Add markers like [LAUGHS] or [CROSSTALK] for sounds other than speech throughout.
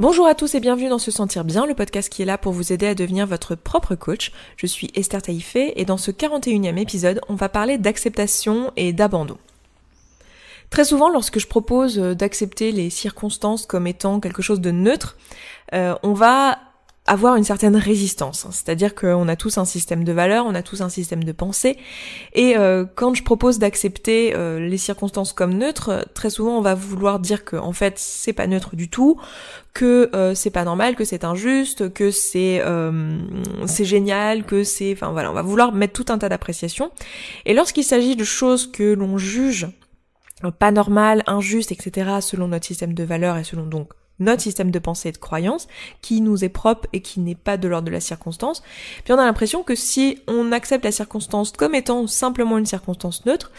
Bonjour à tous et bienvenue dans Se Sentir Bien, le podcast qui est là pour vous aider à devenir votre propre coach. Je suis Esther Taïfé et dans ce 41e épisode, on va parler d'acceptation et d'abandon. Très souvent, lorsque je propose euh, d'accepter les circonstances comme étant quelque chose de neutre, euh, on va avoir une certaine résistance. Hein. C'est-à-dire qu'on a tous un système de valeurs, on a tous un système de pensée. Et euh, quand je propose d'accepter euh, les circonstances comme neutres, très souvent on va vouloir dire que en fait c'est pas neutre du tout, que euh, c'est pas normal, que c'est injuste, que c'est c'est génial, que c'est enfin voilà, on va vouloir mettre tout un tas d'appréciations. Et lorsqu'il s'agit de choses que l'on juge pas normales, injustes, etc. selon notre système de valeurs et selon donc notre système de pensée et de croyance qui nous est propre et qui n'est pas de l'ordre de la circonstance. Puis on a l'impression que si on accepte la circonstance comme étant simplement une circonstance neutre,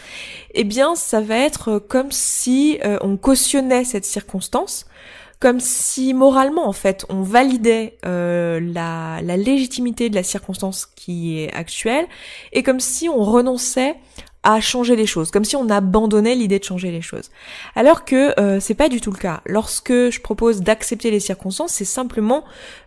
eh bien ça va être euh, comme si euh, on cautionnait cette circonstance, comme si moralement en fait on validait euh, la, la légitimité de la circonstance qui est actuelle et comme si on renonçait à changer les choses, comme si on abandonnait l'idée de changer les choses. Alors que euh, c'est pas du tout le cas. Lorsque je propose d'accepter les circonstances, c'est simplement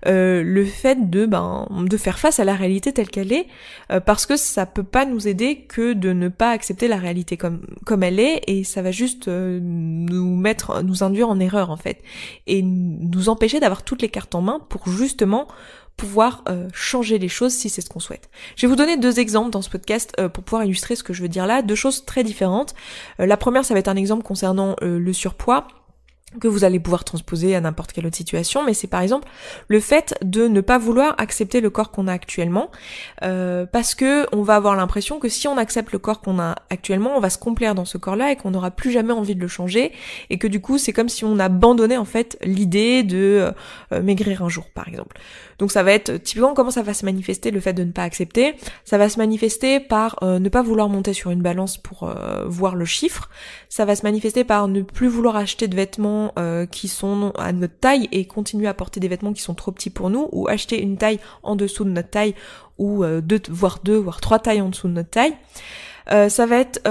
euh, le fait de ben de faire face à la réalité telle qu'elle est, euh, parce que ça peut pas nous aider que de ne pas accepter la réalité comme comme elle est, et ça va juste nous mettre, nous induire en erreur en fait, et nous empêcher d'avoir toutes les cartes en main pour justement pouvoir euh, changer les choses si c'est ce qu'on souhaite. Je vais vous donner deux exemples dans ce podcast euh, pour pouvoir illustrer ce que je veux dire là, deux choses très différentes. Euh, la première, ça va être un exemple concernant le surpoids que vous allez pouvoir transposer à n'importe quelle autre situation, mais c'est par exemple le fait de ne pas vouloir accepter le corps qu'on a actuellement, euh, parce que on va avoir l'impression que si on accepte le corps qu'on a actuellement, on va se complaire dans ce corps-là et qu'on n'aura plus jamais envie de le changer, et que du coup c'est comme si on abandonnait en fait l'idée de euh, euh, maigrir un jour, par exemple. Donc ça va être typiquement comment ça va se manifester le fait de ne pas accepter. Ça va se manifester par ne pas vouloir monter sur une balance pour voir le chiffre. Ça va se manifester par ne plus vouloir acheter de vêtements euh, qui sont à notre taille et continuer à porter des vêtements qui sont trop petits pour nous ou acheter une taille en dessous de notre taille ou euh, deux, voire deux, voire trois tailles en dessous de notre taille. Euh, ça va être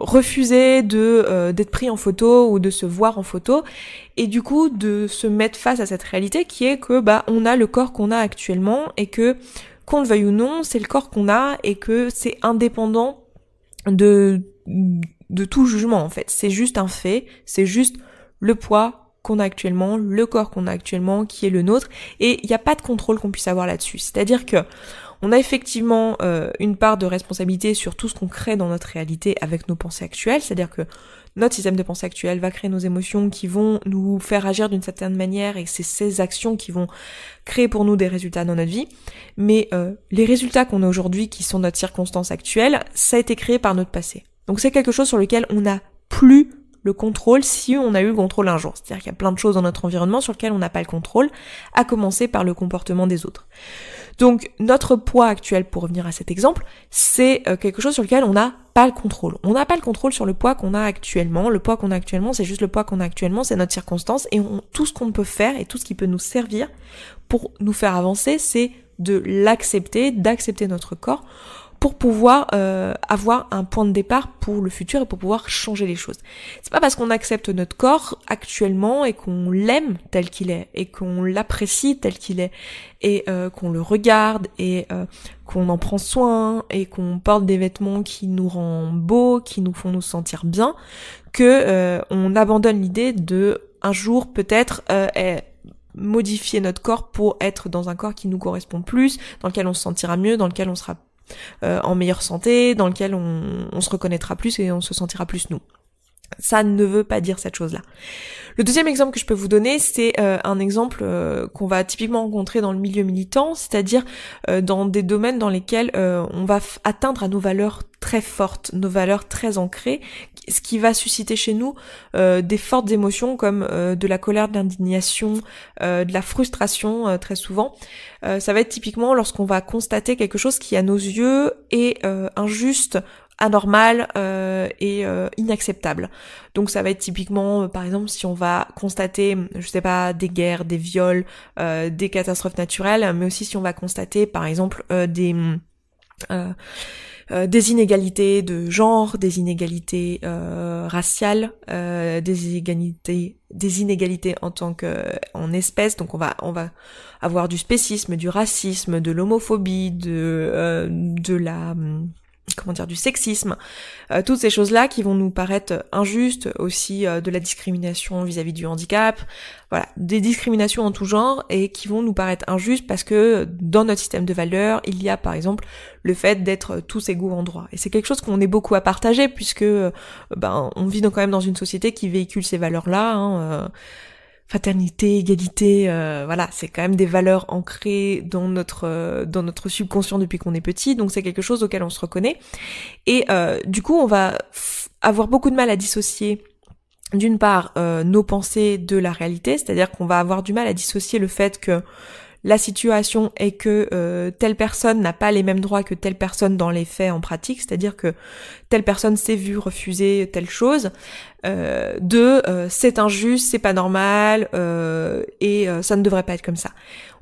refuser de d'être pris en photo ou de se voir en photo et du coup de se mettre face à cette réalité qui est que bah on a le corps qu'on a actuellement et que qu'on le veuille ou non c'est le corps qu'on a et que c'est indépendant de de tout jugement en fait c'est juste un fait c'est juste le poids qu'on a actuellement, le corps qu'on a actuellement, qui est le nôtre, et il n'y a pas de contrôle qu'on puisse avoir là-dessus. C'est-à-dire que on a effectivement euh, une part de responsabilité sur tout ce qu'on crée dans notre réalité avec nos pensées actuelles, c'est-à-dire que notre système de pensée actuelle va créer nos émotions qui vont nous faire agir d'une certaine manière et c'est ces actions qui vont créer pour nous des résultats dans notre vie. Mais euh, les résultats qu'on a aujourd'hui, qui sont notre circonstance actuelle, ça a été créé par notre passé. Donc c'est quelque chose sur lequel on n'a plus le contrôle si on a eu le contrôle un jour. C'est-à-dire qu'il y a plein de choses dans notre environnement sur lesquelles on n'a pas le contrôle, à commencer par le comportement des autres. Donc notre poids actuel, pour revenir à cet exemple, c'est euh, quelque chose sur lequel on n'a pas le contrôle. On n'a pas le contrôle sur le poids qu'on a actuellement. Le poids qu'on a actuellement, c'est juste le poids qu'on a actuellement, c'est notre circonstance. Et tout ce qu'on peut faire et tout ce qui peut nous servir pour nous faire avancer, c'est de l'accepter, d'accepter notre corps pour pouvoir euh, avoir un point de départ pour le futur et pour pouvoir changer les choses. C'est pas parce qu'on accepte notre corps actuellement et qu'on l'aime tel qu'il est et qu'on l'apprécie tel qu'il est et euh, qu'on le regarde et euh, qu'on en prend soin et qu'on porte des vêtements qui nous rendent beaux, qui nous font nous sentir bien, que on abandonne l'idée de un jour peut-être modifier notre corps pour être dans un corps qui nous correspond plus, dans lequel on se sentira mieux, dans lequel on sera euh, en meilleure santé, dans lequel on, on se reconnaîtra plus et on se sentira plus nous. Ça ne veut pas dire cette chose-là. Le deuxième exemple que je peux vous donner, c'est euh, un exemple euh, qu'on va typiquement rencontrer dans le milieu militant, c'est-à-dire euh, dans des domaines dans lesquels on va atteindre à nos valeurs très fortes, nos valeurs très ancrées, ce qui va susciter chez nous des fortes émotions comme de la colère, de l'indignation, de la frustration très souvent. ça va être typiquement lorsqu'on va constater quelque chose qui à nos yeux est injuste anormal euh, et euh, inacceptable. Donc ça va être typiquement, euh, par exemple, si on va constater, je sais pas, des guerres, des viols, des catastrophes naturelles, mais aussi si on va constater, par exemple, des des inégalités de genre, des inégalités raciales, des inégalités des inégalités en tant que en espèce. donc on va on va avoir du spécisme du racisme de l'homophobie de de la hum, comment dire, du sexisme, euh, toutes ces choses-là qui vont nous paraître injustes, aussi euh, de la discrimination vis-à-vis du handicap, voilà, des discriminations en tout genre et qui vont nous paraître injustes parce que dans notre système de valeurs, il y a par exemple le fait d'être tous égaux en droit. Et c'est quelque chose qu'on est beaucoup à partager puisque euh, ben on vit quand même dans une société qui véhicule ces valeurs-là. Hein, fraternité, égalité, euh, voilà, c'est quand même des valeurs ancrées dans notre euh, dans notre subconscient depuis qu'on est petit, donc c'est quelque chose auquel on se reconnaît. Et euh, du coup, on va avoir beaucoup de mal à dissocier d'une part nos pensées de la réalité, c'est-à-dire qu'on va avoir du mal à dissocier le fait que la situation est que euh, telle personne n'a pas les mêmes droits que telle personne dans les faits en pratique, c'est-à-dire que telle personne s'est vue refuser telle chose, euh, de euh, c'est injuste, c'est pas normal euh, et ça ne devrait pas être comme ça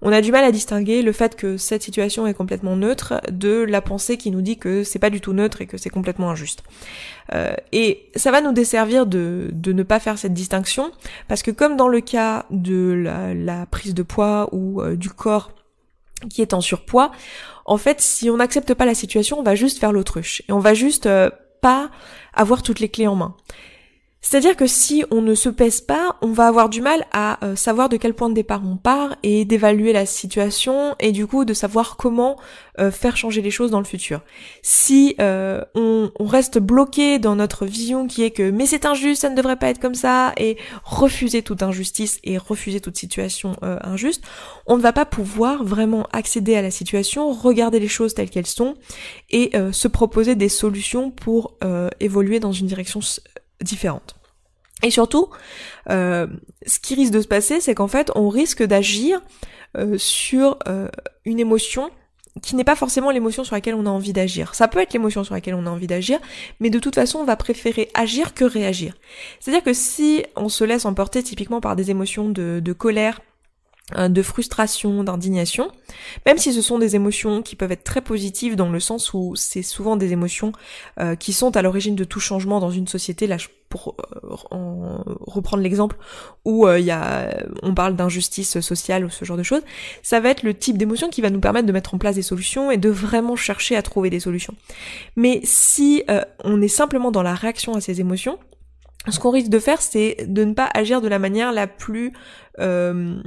on a du mal à distinguer le fait que cette situation est complètement neutre de la pensée qui nous dit que c'est pas du tout neutre et que c'est complètement injuste. Euh, et ça va nous desservir de, de, ne pas faire cette distinction, parce que comme dans le cas de la, prise de poids ou euh, du corps qui est en surpoids, en fait, si on n'accepte pas la situation, on va juste faire l'autruche et on va juste euh, pas avoir toutes les clés en main. C'est-à-dire que si on ne se pèse pas, on va avoir du mal à euh, savoir de quel point de départ on part et d'évaluer la situation et du coup de savoir comment euh, faire changer les choses dans le futur. Si euh, on, reste bloqué dans notre vision qui est que mais c'est injuste, ça ne devrait pas être comme ça et refuser toute injustice et refuser toute situation injuste, on ne va pas pouvoir vraiment accéder à la situation, regarder les choses telles qu'elles sont et se proposer des solutions pour évoluer dans une direction différente. Et surtout, euh, ce qui risque de se passer, c'est qu'en fait, on risque d'agir euh, sur euh, une émotion qui n'est pas forcément l'émotion sur laquelle on a envie d'agir. Ça peut être l'émotion sur laquelle on a envie d'agir, mais de toute façon, on va préférer agir que réagir. C'est-à-dire que si on se laisse emporter typiquement par des émotions de, de colère, Hein, de frustration, d'indignation, même si ce sont des émotions qui peuvent être très positives dans le sens où c'est souvent des émotions euh, qui sont à l'origine de tout changement dans une société. Là, pour euh, reprendre l'exemple où euh, il y a, on parle d'injustice sociale ou ce genre de choses, ça va être le type d'émotion qui va nous permettre de mettre en place des solutions et de vraiment chercher à trouver des solutions. Mais si on est simplement dans la réaction à ces émotions, ce qu'on risque de faire, c'est de ne pas agir de la manière la plus euh,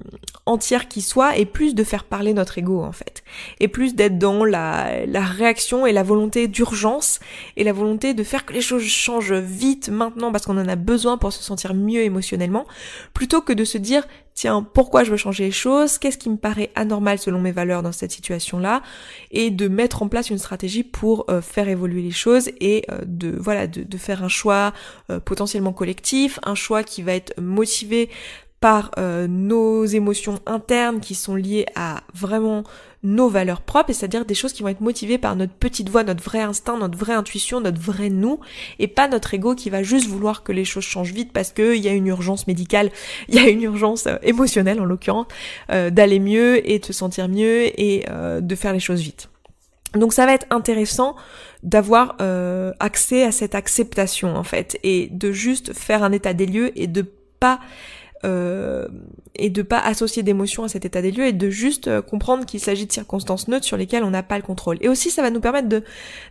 entière qui soit, et plus de faire parler notre ego en fait, et plus d'être dans la, la réaction et la volonté d'urgence et la volonté de faire que les choses changent vite maintenant parce qu'on en a besoin pour se sentir mieux émotionnellement, plutôt que de se dire tiens, pourquoi je veux changer les choses, qu'est-ce qui me paraît anormal selon mes valeurs dans cette situation-là, et de mettre en place une stratégie pour euh, faire évoluer les choses et euh, de voilà de, faire un choix euh, potentiellement collectif, un choix qui va être motivé par nos émotions internes qui sont liées à vraiment nos valeurs propres, c'est-à-dire des choses qui vont être motivées par notre petite voix, notre vrai instinct, notre vraie intuition, notre vrai nous, et pas notre ego qui va juste vouloir que les choses changent vite parce qu'il y a une urgence médicale, [LAUGHS] il y a une urgence euh, émotionnelle en l'occurrence, euh, d'aller mieux et de se sentir mieux et euh, de faire les choses vite. Donc ça va être intéressant d'avoir accès à cette acceptation en fait et de juste faire un état des lieux et de pas euh, et de pas associer d'émotions à cet état des lieux et de juste euh, comprendre qu'il s'agit de circonstances neutres sur lesquelles on n'a pas le contrôle. Et aussi, ça va nous permettre de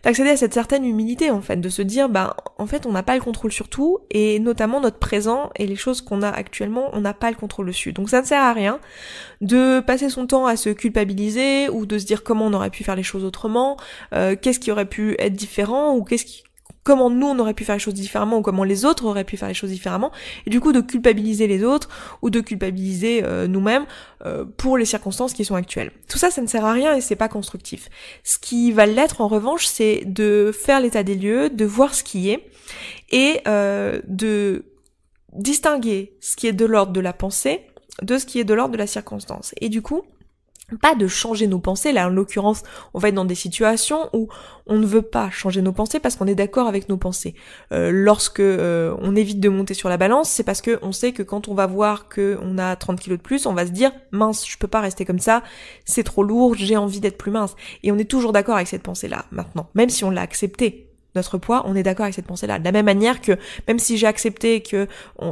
d'accéder à cette certaine humilité en fait, de se dire bah en fait on n'a pas le contrôle sur tout et notamment notre présent et les choses qu'on a actuellement, on n'a pas le contrôle dessus. Donc ça ne sert à rien de passer son temps à se culpabiliser ou de se dire comment on aurait pu faire les choses autrement, euh, qu'est-ce qui aurait pu être différent ou qu'est-ce qui comment nous on aurait pu faire les choses différemment ou comment les autres auraient pu faire les choses différemment et du coup de culpabiliser les autres ou de culpabiliser euh, nous-mêmes euh, pour les circonstances qui sont actuelles. Tout ça ça ne sert à rien et c'est pas constructif. Ce qui va l'être en revanche c'est de faire l'état des lieux, de voir ce qui est et euh, de distinguer ce qui est de l'ordre de la pensée de ce qui est de l'ordre de la circonstance. Et du coup, pas de changer nos pensées. Là, en l'occurrence, on va être dans des situations où on ne veut pas changer nos pensées parce qu'on est d'accord avec nos pensées. Euh, lorsque euh, on évite de monter sur la balance, c'est parce que on sait que quand on va voir qu'on a 30 kilos de plus, on va se dire mince, je peux pas rester comme ça, c'est trop lourd, j'ai envie d'être plus mince. Et on est toujours d'accord avec cette pensée-là maintenant, même si on l'a acceptée notre poids, on est d'accord avec cette pensée-là. De la même manière que, même si j'ai accepté que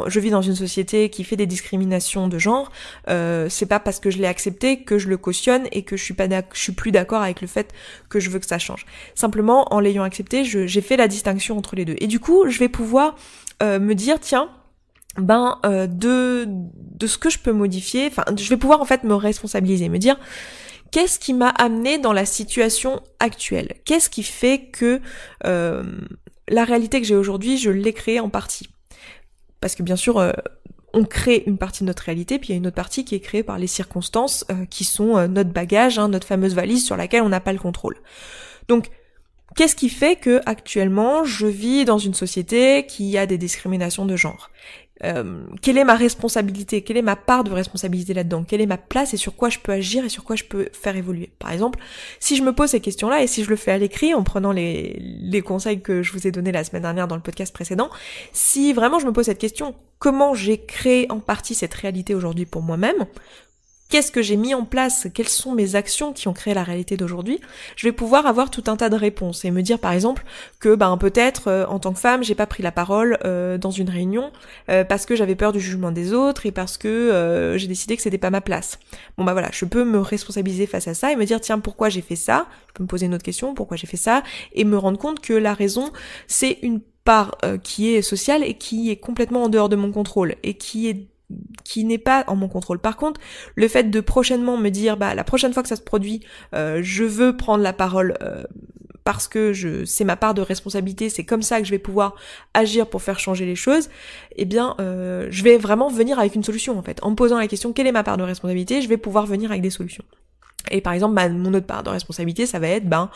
je vis dans une société qui fait des discriminations de genre, euh, c'est pas parce que je l'ai accepté que je le cautionne et que je suis pas, je suis plus d'accord avec le fait que je veux que ça change. Simplement, en l'ayant accepté, j'ai fait la distinction entre les deux. Et du coup, je vais pouvoir euh, me dire, tiens, ben, euh, de de ce que je peux modifier, enfin, je vais pouvoir en fait me responsabiliser, me dire Qu'est-ce qui m'a amené dans la situation actuelle Qu'est-ce qui fait que euh, la réalité que j'ai aujourd'hui, je l'ai créée en partie Parce que bien sûr, euh, on crée une partie de notre réalité, puis il y a une autre partie qui est créée par les circonstances euh, qui sont notre bagage, hein, notre fameuse valise sur laquelle on n'a pas le contrôle. Donc Qu'est-ce qui fait que actuellement je vis dans une société qui a des discriminations de genre euh, quelle est ma responsabilité Quelle est ma part de responsabilité là-dedans Quelle est ma place et sur quoi je peux agir et sur quoi je peux faire évoluer Par exemple, si je me pose ces questions-là et si je le fais à l'écrit en prenant les, les conseils que je vous ai donnés la semaine dernière dans le podcast précédent, si vraiment je me pose cette question, comment j'ai créé en partie cette réalité aujourd'hui pour moi-même, qu'est-ce que j'ai mis en place, quelles sont mes actions qui ont créé la réalité d'aujourd'hui, je vais pouvoir avoir tout un tas de réponses et me dire par exemple que ben peut-être euh, en tant que femme j'ai pas pris la parole euh, dans une réunion euh, parce que j'avais peur du jugement des autres et parce que j'ai décidé que c'était pas ma place. Bon bah voilà, je peux me responsabiliser face à ça et me dire tiens pourquoi j'ai fait ça, je peux me poser une autre question, pourquoi j'ai fait ça et me rendre compte que la raison c'est une part qui est sociale et qui est complètement en dehors de mon contrôle et qui est qui n'est pas en mon contrôle. Par contre, le fait de prochainement me dire, bah la prochaine fois que ça se produit, euh, je veux prendre la parole euh, parce que je, c'est ma part de responsabilité, c'est comme ça que je vais pouvoir agir pour faire changer les choses. Eh bien, euh, je vais vraiment venir avec une solution en fait. En me posant la question, quelle est ma part de responsabilité, je vais pouvoir venir avec des solutions. Et par exemple, bah, mon autre part de responsabilité, ça va être, ben,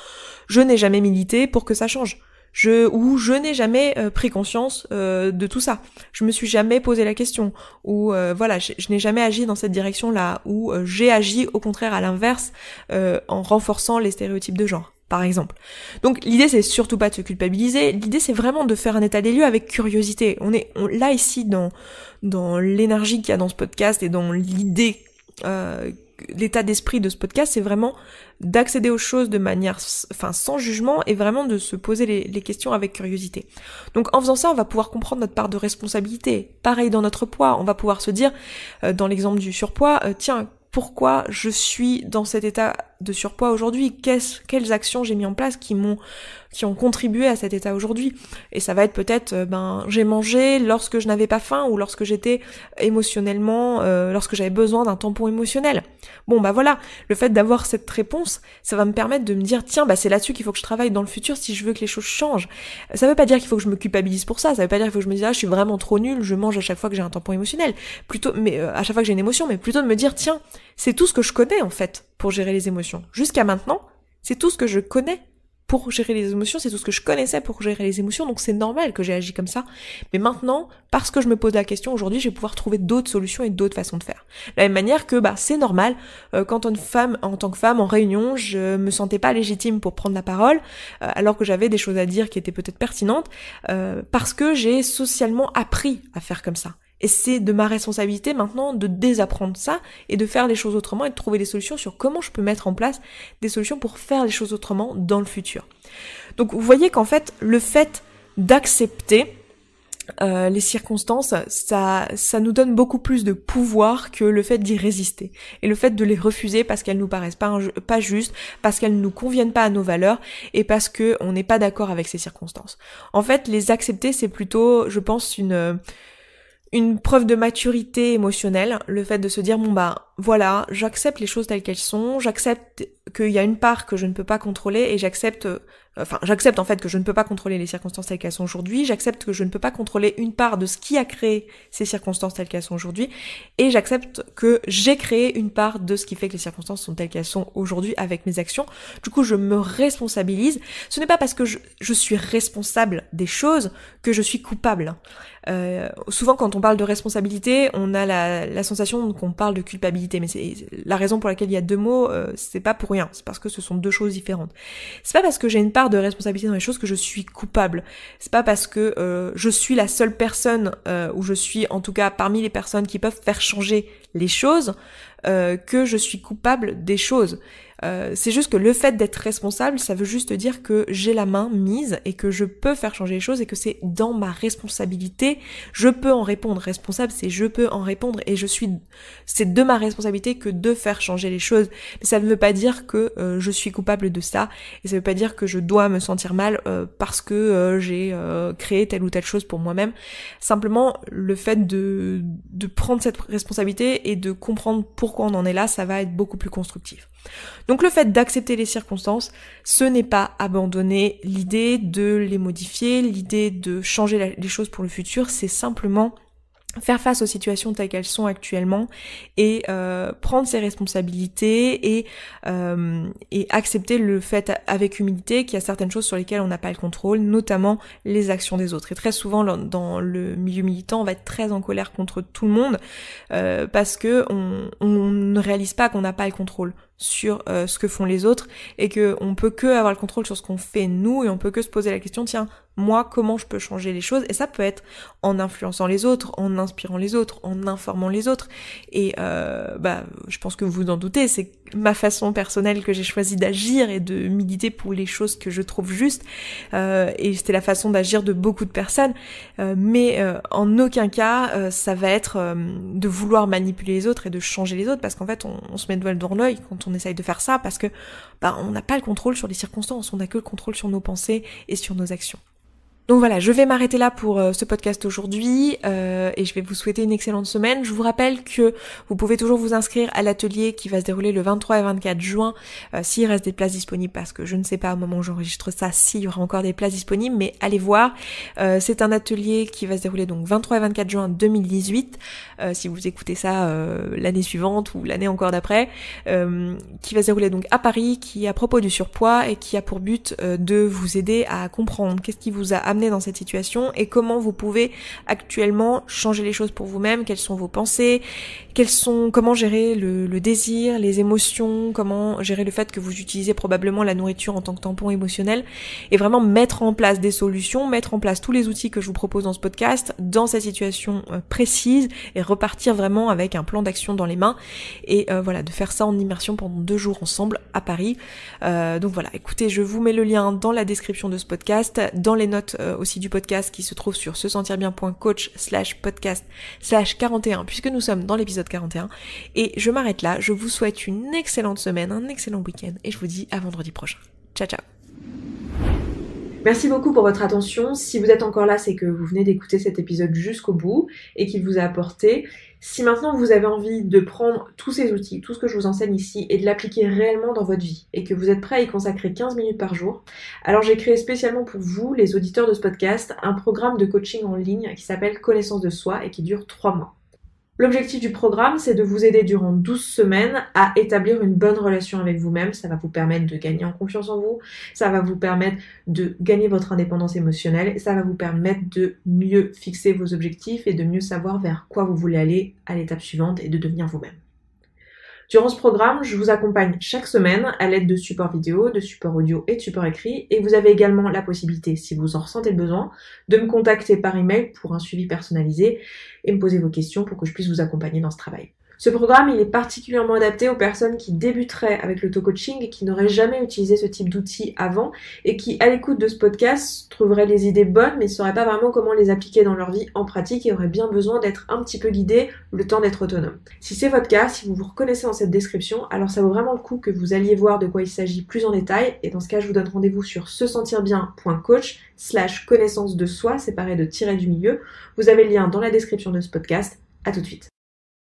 je n'ai jamais milité pour que ça change je ou je n'ai jamais euh, pris conscience euh, de tout ça. Je me suis jamais posé la question ou euh, voilà, je, n'ai jamais agi dans cette direction là ou j'ai agi au contraire à l'inverse en renforçant les stéréotypes de genre par exemple. Donc l'idée c'est surtout pas de se culpabiliser, l'idée c'est vraiment de faire un état des lieux avec curiosité. On est là ici dans dans l'énergie qu'il y a dans ce podcast et dans l'idée euh, l'état d'esprit de ce podcast, c'est vraiment d'accéder aux choses de manière, enfin, sans jugement et vraiment de se poser les, questions avec curiosité. Donc, en faisant ça, on va pouvoir comprendre notre part de responsabilité. Pareil dans notre poids, on va pouvoir se dire, euh, dans l'exemple du surpoids, euh, tiens, pourquoi je suis dans cet état de surpoids aujourd'hui, Qu'est-ce, quelles actions j'ai mis en place qui m'ont qui ont contribué à cet état aujourd'hui. Et ça va être peut-être euh, ben j'ai mangé lorsque je n'avais pas faim ou lorsque j'étais émotionnellement euh, lorsque j'avais besoin d'un tampon émotionnel. Bon bah voilà, le fait d'avoir cette réponse, ça va me permettre de me dire tiens bah c'est là-dessus qu'il faut que je travaille dans le futur si je veux que les choses changent. Ça veut pas dire qu'il faut que je me culpabilise pour ça, ça veut pas dire qu'il faut que je me dise ah je suis vraiment trop nul, je mange à chaque fois que j'ai un tampon émotionnel, plutôt mais euh, à chaque fois que j'ai une émotion, mais plutôt de me dire tiens, c'est tout ce que je connais en fait pour gérer les émotions Jusqu'à maintenant, c'est tout ce que je connais pour gérer les émotions, c'est tout ce que je connaissais pour gérer les émotions, donc c'est normal que j'ai agi comme ça. Mais maintenant, parce que je me pose la question aujourd'hui, je vais pouvoir trouver d'autres solutions et d'autres façons de faire. De la même manière que bah, c'est normal, euh, quand une femme, en tant que femme, en réunion, je me sentais pas légitime pour prendre la parole, euh, alors que j'avais des choses à dire qui étaient peut-être pertinentes, euh, parce que j'ai socialement appris à faire comme ça. Et c'est de ma responsabilité maintenant de désapprendre ça et de faire les choses autrement et de trouver des solutions sur comment je peux mettre en place des solutions pour faire les choses autrement dans le futur. Donc vous voyez qu'en fait, le fait d'accepter euh, les circonstances, ça, ça nous donne beaucoup plus de pouvoir que le fait d'y résister. Et le fait de les refuser parce qu'elles nous paraissent pas, pas justes, parce qu'elles ne nous conviennent pas à nos valeurs et parce qu'on n'est pas d'accord avec ces circonstances. En fait, les accepter, c'est plutôt, je pense, une, une preuve de maturité émotionnelle, le fait de se dire bon bah voilà, j'accepte les choses telles qu'elles sont, j'accepte qu'il y a une part que je ne peux pas contrôler et j'accepte euh, Enfin, j'accepte en fait que je ne peux pas contrôler les circonstances telles qu'elles sont aujourd'hui, j'accepte que je ne peux pas contrôler une part de ce qui a créé ces circonstances telles qu'elles sont aujourd'hui, et j'accepte que j'ai créé une part de ce qui fait que les circonstances sont telles qu'elles sont aujourd'hui avec mes actions. Du coup, je me responsabilise. Ce n'est pas parce que je, suis responsable des choses que je suis coupable. Euh, souvent, quand on parle de responsabilité, on a la, sensation qu'on parle de culpabilité, mais c'est la raison pour laquelle il y a deux mots, euh, c'est pas pour rien, c'est parce que ce sont deux choses différentes. C'est pas parce que j'ai une part de responsabilité dans les choses que je suis coupable. C'est pas parce que euh, je suis la seule personne, euh, ou je suis en tout cas parmi les personnes qui peuvent faire changer les choses, euh, que je suis coupable des choses. Euh, c'est juste que le fait d'être responsable, ça veut juste dire que j'ai la main mise et que je peux faire changer les choses et que c'est dans ma responsabilité. Je peux en répondre. Responsable, c'est je peux en répondre et je suis. C'est de ma responsabilité que de faire changer les choses. Mais ça ne veut pas dire que euh, je suis coupable de ça et ça ne veut pas dire que je dois me sentir mal euh, parce que j'ai créé telle ou telle chose pour moi-même. Simplement, le fait de de prendre cette responsabilité et de comprendre pourquoi on en est là, ça va être beaucoup plus constructif. Donc le fait d'accepter les circonstances, ce n'est pas abandonner l'idée de les modifier, l'idée de changer les choses pour le futur, c'est simplement faire face aux situations telles qu'elles sont actuellement et euh, prendre ses responsabilités et, euh, et accepter le fait avec humilité qu'il y a certaines choses sur lesquelles on n'a pas le contrôle, notamment les actions des autres. Et très souvent dans le milieu militant, on va être très en colère contre tout le monde euh, parce que on ne réalise pas qu'on n'a pas le contrôle sur euh, ce que font les autres et que on peut que avoir le contrôle sur ce qu'on fait nous et on peut que se poser la question tiens moi comment je peux changer les choses et ça peut être en influençant les autres en inspirant les autres en informant les autres et euh, bah je pense que vous vous en doutez c'est ma façon personnelle que j'ai choisi d'agir et de militer pour les choses que je trouve justes euh, et c'était la façon d'agir de beaucoup de personnes mais en aucun cas ça va être de vouloir manipuler les autres et de changer les autres parce qu'en fait on, se met de voile dans l'œil quand on on essaye de faire ça parce que bah, on n'a pas le contrôle sur les circonstances, on n'a que le contrôle sur nos pensées et sur nos actions. Donc voilà, je vais m'arrêter là pour euh, ce podcast aujourd'hui euh, et je vais vous souhaiter une excellente semaine. Je vous rappelle que vous pouvez toujours vous inscrire à l'atelier qui va se dérouler le 23 et 24 juin euh, s'il reste des places disponibles parce que je ne sais pas au moment où j'enregistre ça s'il y aura encore des places disponibles, mais allez voir. C'est un atelier qui va se dérouler donc 23 et 24 juin 2018 si vous écoutez ça l'année suivante ou l'année encore d'après, qui va se dérouler donc à Paris, qui à propos du surpoids et qui a pour but de vous aider à comprendre qu'est-ce qui vous a amené dans cette situation et comment vous pouvez actuellement changer les choses pour vous-même, quelles sont vos pensées, quels sont, comment gérer le, désir, les émotions, comment gérer le fait que vous utilisez probablement la nourriture en tant que tampon émotionnel et vraiment mettre en place des solutions, mettre en place tous les outils que je vous propose dans ce podcast dans cette situation euh, précise et repartir vraiment avec un plan d'action dans les mains et euh, voilà de faire ça en immersion pendant deux jours ensemble à Paris. Euh, donc voilà, écoutez, je vous mets le lien dans la description de ce podcast, dans les notes euh, aussi du podcast qui se trouve sur se sentir bien.coach slash podcast slash 41 puisque nous sommes dans l'épisode 41. Et je m'arrête là, je vous souhaite une excellente semaine, un excellent week-end et je vous dis à vendredi prochain. Ciao ciao Merci beaucoup pour votre attention. Si vous êtes encore là, c'est que vous venez d'écouter cet épisode jusqu'au bout et qu'il vous a apporté si maintenant vous avez envie de prendre tous ces outils, tout ce que je vous enseigne ici, et de l'appliquer réellement dans votre vie, et que vous êtes prêt à y consacrer 15 minutes par jour, alors j'ai créé spécialement pour vous, les auditeurs de ce podcast, un programme de coaching en ligne qui s'appelle Connaissance de soi et qui dure 3 mois. L'objectif du programme, c'est de vous aider durant 12 semaines à établir une bonne relation avec vous-même. Ça va vous permettre de gagner en confiance en vous, ça va vous permettre de gagner votre indépendance émotionnelle, ça va vous permettre de mieux fixer vos objectifs et de mieux savoir vers quoi vous voulez aller à l'étape suivante et de devenir vous-même. Durant ce programme, je vous accompagne chaque semaine à l'aide de supports vidéo, de supports audio et de supports écrits et vous avez également la possibilité, si vous en ressentez le besoin, de me contacter par email pour un suivi personnalisé et me poser vos questions pour que je puisse vous accompagner dans ce travail. Ce programme, il est particulièrement adapté aux personnes qui débuteraient avec l'auto-coaching et qui n'auraient jamais utilisé ce type d'outil avant et qui, à l'écoute de ce podcast, trouveraient les idées bonnes mais ne sauraient pas vraiment comment les appliquer dans leur vie en pratique et auraient bien besoin d'être un petit peu guidés le temps d'être autonome. Si c'est votre cas, si vous vous reconnaissez dans cette description, alors ça vaut vraiment le coup que vous alliez voir de quoi il s'agit plus en détail et dans ce cas, je vous donne rendez-vous sur se sentir bien.coach slash connaissance de soi séparé de tirer du milieu. Vous avez le lien dans la description de ce podcast. À tout de suite.